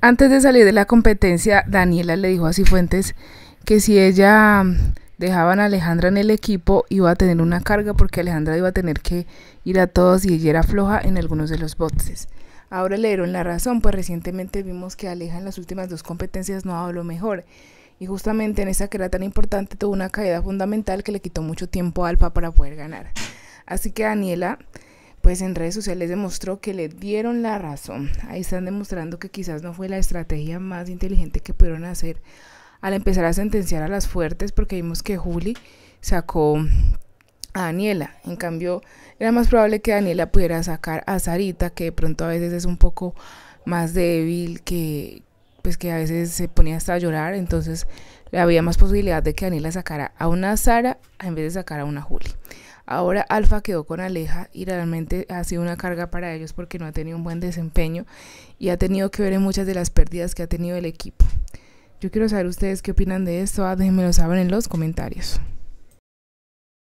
Antes de salir de la competencia, Daniela le dijo a Cifuentes que si ella mm, dejaban a Alejandra en el equipo iba a tener una carga porque Alejandra iba a tener que ir a todos y ella era floja en algunos de los botes Ahora le dieron la razón, pues recientemente vimos que Aleja en las últimas dos competencias no ha lo mejor. Y justamente en esa que era tan importante tuvo una caída fundamental que le quitó mucho tiempo a Alfa para poder ganar. Así que Daniela pues en redes sociales demostró que le dieron la razón. Ahí están demostrando que quizás no fue la estrategia más inteligente que pudieron hacer al empezar a sentenciar a las fuertes, porque vimos que Juli sacó a Daniela. En cambio, era más probable que Daniela pudiera sacar a Sarita, que de pronto a veces es un poco más débil, que, pues que a veces se ponía hasta a llorar, entonces había más posibilidad de que Daniela sacara a una Sara en vez de sacar a una Juli. Ahora Alfa quedó con Aleja y realmente ha sido una carga para ellos porque no ha tenido un buen desempeño y ha tenido que ver en muchas de las pérdidas que ha tenido el equipo. Yo quiero saber ustedes qué opinan de esto, ah, déjenmelo saber en los comentarios.